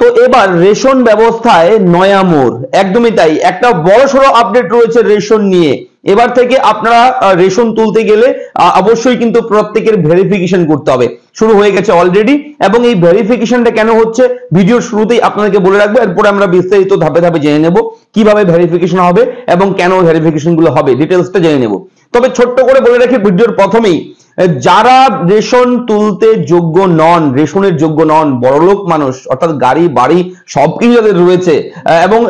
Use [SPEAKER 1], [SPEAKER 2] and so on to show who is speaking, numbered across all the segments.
[SPEAKER 1] তো এবার রেশন ব্যবস্থায় নয়া মোড় একদমই তাই একটা বড় সড়ো আপডেট রয়েছে রেশন নিয়ে এবার থেকে আপনারা রেশন তুলতে গেলে অবশ্যই কিন্তু প্রত্যেকের ভেরিফিকেশন করতে হবে শুরু হয়ে গেছে অলরেডি এবং এই ভেরিফিকেশনটা কেন হচ্ছে ভিডিওর শুরুতেই আপনাদেরকে বলে রাখবো এরপরে আমরা বিস্তারিত ধাপে ধাপে জেনে নেব কিভাবে ভেরিফিকেশন হবে এবং কেন ভেরিফিকেশন গুলো হবে ডিটেলসটা জেনে নেব তবে ছোট্ট করে বলে রাখি ভিডিওর প্রথমেই যারা রেশন তুলতে যোগ্য নন রেশনের যোগ্য নন বড়লোক মানুষ অর্থাৎ গাড়ি বাড়ি সবকিছু যাদের রয়েছে এবং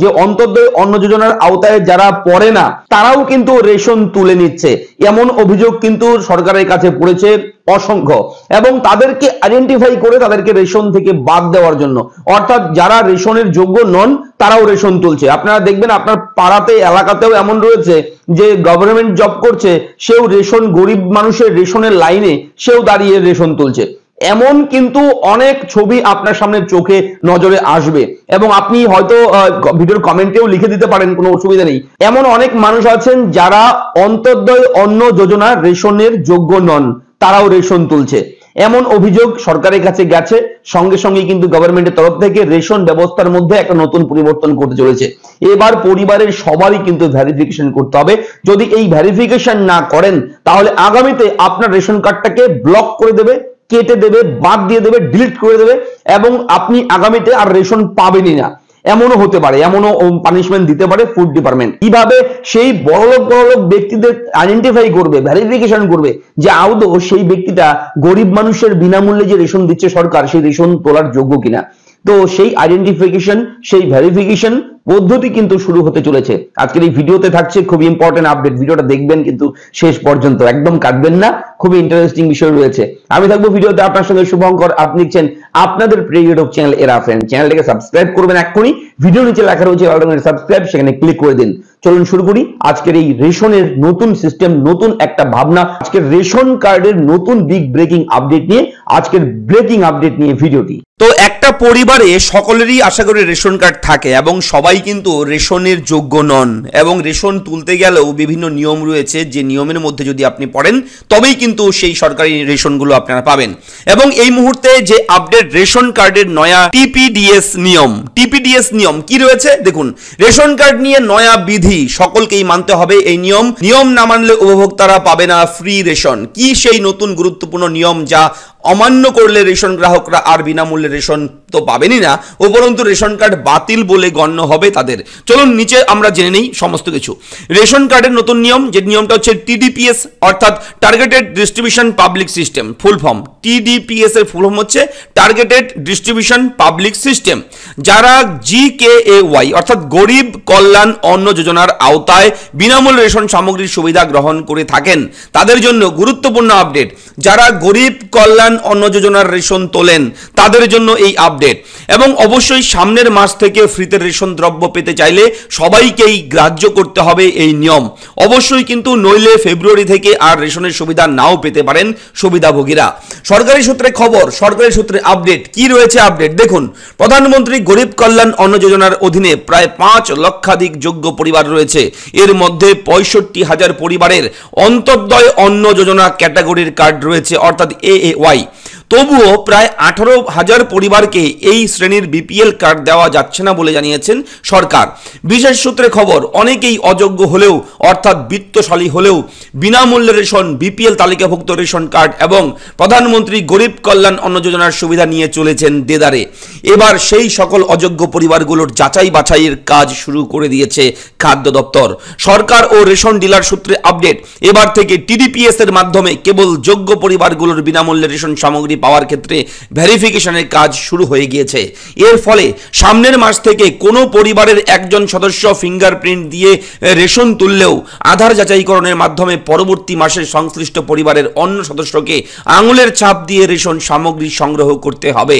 [SPEAKER 1] যে অন্তর্দয় অন্ন যোজনার আওতায় যারা পড়ে না তারাও কিন্তু রেশন তুলে নিচ্ছে এমন অভিযোগ কিন্তু সরকারের কাছে পড়েছে অসংখ্য এবং তাদেরকে আইডেন্টিফাই করে তাদেরকে রেশন থেকে বাদ দেওয়ার জন্য অর্থাৎ যারা রেশনের যোগ্য নন তারাও রেশন তুলছে আপনারা দেখবেন আপনার পাড়াতে এলাকাতেও এমন রয়েছে যে গভর্নমেন্ট জব করছে সেও রেশন গরিব মানুষের রেশনের লাইনে সেও দাঁড়িয়ে রেশন তুলছে এমন কিন্তু অনেক ছবি আপনার সামনে চোখে নজরে আসবে এবং আপনি হয়তো ভিডিওর কমেন্টেও লিখে দিতে পারেন কোনো অসুবিধা নেই এমন অনেক মানুষ আছেন যারা অন্তর্দয় অন্ন যোজনা রেশনের যোগ্য নন তারাও রেশন তুলছে এমন অভিযোগ সরকারের কাছে গেছে সঙ্গে সঙ্গে কিন্তু গভর্নমেন্টের তরফ থেকে রেশন ব্যবস্থার মধ্যে একটা নতুন পরিবর্তন করতে চলেছে এবার পরিবারের সবারই কিন্তু ভ্যারিফিকেশন করতে হবে যদি এই ভ্যারিফিকেশন না করেন তাহলে আগামীতে আপনার রেশন কার্ডটাকে ব্লক করে দেবে কেটে দেবে বাদ দিয়ে দেবে ডিলিট করে দেবে এবং আপনি আগামীতে আর রেশন পাবেনই না এমনও হতে পারে এমনও পানিশমেন্ট দিতে পারে ফুড ডিপার্টমেন্ট কিভাবে সেই বড়লোক বড়লোক ব্যক্তিদের আইডেন্টিফাই করবে ভেরিফিকেশন করবে যে আদৌ সেই ব্যক্তিটা গরিব মানুষের বিনামূল্যে যে রেশন দিচ্ছে সরকার সেই রেশন তোলার যোগ্য কিনা তো সেই আইডেন্টিফিকেশন সেই ভেরিফিকেশন পদ্ধতি কিন্তু শুরু হতে চলেছে আজকের এই ভিডিওতে থাকছে খুব ইম্পর্টেন্ট আপডেট ভিডিওটা দেখবেন কিন্তু শেষ পর্যন্ত একদম কাটবেন না খুবই ইন্টারেস্টিং বিষয় রয়েছে আমি থাকবো ভিডিওতে আপনার সঙ্গে শুভঙ্কর আপনি নিচ্ছেন আপনাদের প্রিয় ইউটিউব চ্যানেল ফ্রেন্ড চ্যানেলটাকে সাবস্ক্রাইব করবেন এক্ষুনি ভিডিও নিচে লেখা রয়েছে সাবস্ক্রাইব সেখানে ক্লিক করে দিন চলুন শুরু করি আজকের এই রেশনের নতুন সিস্টেম নতুন একটা ভাবনা আজকের রেশন কার্ডের নতুন বিগ ব্রেকিং আপডেট নিয়ে আজকের ব্রেকিং আপডেট নিয়ে ভিডিওটি তো একটা পরিবারে সকলেরই আশা করি রেশন কার্ড থাকে এবং সবাই সবাই কিন্তু রেশনের যোগ্য নন এবং রেশন তুলতে গেলেও বিভিন্ন নিয়ম রয়েছে যে নিয়মের মধ্যে যদি আপনি পড়েন তবেই কিন্তু সেই সরকারি রেশনগুলো আপনারা পাবেন এবং এই মুহূর্তে যে আপডেট রেশন কার্ডের নয়া টিপিডিএস নিয়ম টিপিডিএস নিয়ম কি রয়েছে দেখুন রেশন কার্ড নিয়ে নয়া বিধি সকলকেই মানতে হবে এই নিয়ম নিয়ম না মানলে উপভোক্তারা পাবে না ফ্রি রেশন কি সেই নতুন গুরুত্বপূর্ণ নিয়ম যা অমান্য করলে রেশন গ্রাহকরা আর বিনামূল্যে রেশন তো পাবেনই না উপরন্তু রেশন কার্ড বাতিল বলে গণ্য হবে তাদের চলুন নিচে আমরা জেনে নিই সমস্ত কিছু রেশন কার্ডের নতুন নিয়ম যে নিয়মটা হচ্ছে টিডিপিএস অর্থাৎ targeted distribution public system full form TDPS এর ফুল ফর্ম হচ্ছে টার্গেটেড ডিস্ট্রিবিউশন পাবলিক সিস্টেম যারা জি কে এ ওয়াই অর্থাৎ গরিব কল্যাণ অন্ন যোজনার আওতায় বিনামূল্যে রেশন সামগ্রীর সুবিধা গ্রহণ করে থাকেন তাদের জন্য গুরুত্বপূর্ণ আপডেট যারা গরিব কল্যাণ অন্ন যোজনার রেশন তোলেন তাদের জন্য এই আপডেট এবং অবশ্যই সামনের মাস থেকে ফ্রিতে রেশন দ্রব্য পেতে চাইলে সবাইকেই গ্রাহ্য করতে হবে এই নিয়ম অবশ্যই কিন্তু নইলে ফেব্রুয়ারি থেকে আর রেশনের সুবিধা নাও পেতে পারেন সুবিধাভোগীরা সরকারি সূত্রে খবর সরকারি সূত্রে আপডেট কি রয়েছে আপডেট দেখুন প্রধানমন্ত্রী গরিব কল্যাণ অন্ন যোজনার অধীনে প্রায় পাঁচ লক্ষাধিক যোগ্য পরিবার রয়েছে এর মধ্যে পঁয়ষট্টি হাজার পরিবারের অন্তর্দয় অন্ন যোজনা ক্যাটাগরির কার্ড রয়েছে অর্থাৎ এ এ ওয়াই right তবুও প্রায় আঠারো হাজার পরিবারকে এই শ্রেণীর বিপিএল কার্ড দেওয়া যাচ্ছে না বলে জানিয়েছেন সরকার বিশেষ সূত্রে খবর অনেকেই অযোগ্য হলেও অর্থাৎ বিত্তশালী হলেও বিনামূল্যে রেশন বিপিএল তালিকাভুক্ত রেশন কার্ড এবং প্রধানমন্ত্রী গরিব কল্যাণ অন্ন যোজনার সুবিধা নিয়ে চলেছেন দেদারে এবার সেই সকল অযোগ্য পরিবারগুলোর যাচাই বাছাইয়ের কাজ শুরু করে দিয়েছে খাদ্য দপ্তর সরকার ও রেশন ডিলার সূত্রে আপডেট এবার থেকে টিডিপিএস এর মাধ্যমে কেবল যোগ্য পরিবারগুলোর বিনামূল্যে রেশন সামগ্রী অনুমতি পাওয়ার ক্ষেত্রে ভেরিফিকেশনের কাজ শুরু হয়ে গিয়েছে এর ফলে সামনের মাস থেকে কোনো পরিবারের একজন সদস্য ফিঙ্গারপ্রিন্ট দিয়ে রেশন তুললেও আধার যাচাইকরণের মাধ্যমে পরবর্তী মাসে সংশ্লিষ্ট পরিবারের অন্য সদস্যকে আঙুলের ছাপ দিয়ে রেশন সামগ্রী সংগ্রহ করতে হবে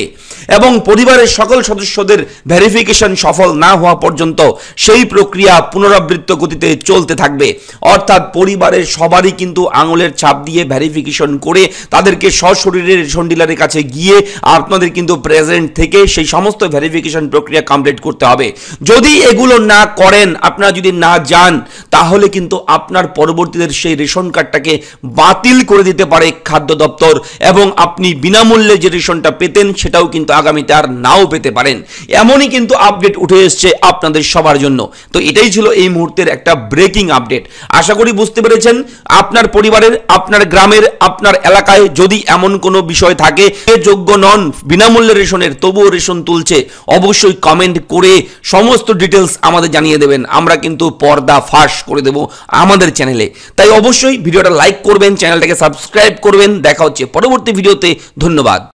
[SPEAKER 1] এবং পরিবারের সকল সদস্যদের ভেরিফিকেশন সফল না হওয়া পর্যন্ত সেই প্রক্রিয়া পুনরাবৃত্ত গতিতে চলতে থাকবে অর্থাৎ পরিবারের সবারই কিন্তু আঙুলের ছাপ দিয়ে ভেরিফিকেশন করে তাদেরকে সশরীরে রেশন ফোন ডিলারের কাছে গিয়ে আপনাদের কিন্তু প্রেজেন্ট থেকে সেই সমস্ত ভেরিফিকেশন প্রক্রিয়া কমপ্লিট করতে হবে যদি এগুলো না করেন আপনারা যদি না যান তাহলে কিন্তু আপনার পরবর্তীদের সেই রেশন কার্ডটাকে বাতিল করে দিতে পারে খাদ্য দপ্তর এবং আপনি বিনামূল্যে যে রেশনটা পেতেন সেটাও কিন্তু আগামীতে আর নাও পেতে পারেন এমনই কিন্তু আপডেট উঠে এসছে আপনাদের সবার জন্য তো এটাই ছিল এই মুহূর্তের একটা ব্রেকিং আপডেট আশা করি বুঝতে পেরেছেন আপনার পরিবারের আপনার গ্রামের আপনার এলাকায় যদি এমন কোনো বিষয় থাকে যোগ্য নন বিনামূল্যে রেশনের তবুও রেশন তুলছে অবশ্যই কমেন্ট করে সমস্ত ডিটেলস আমাদের জানিয়ে দেবেন আমরা কিন্তু পর্দা ফাঁস করে দেব আমাদের চ্যানেলে তাই অবশ্যই ভিডিওটা লাইক করবেন চ্যানেলটাকে সাবস্ক্রাইব করবেন দেখা হচ্ছে পরবর্তী ভিডিওতে ধন্যবাদ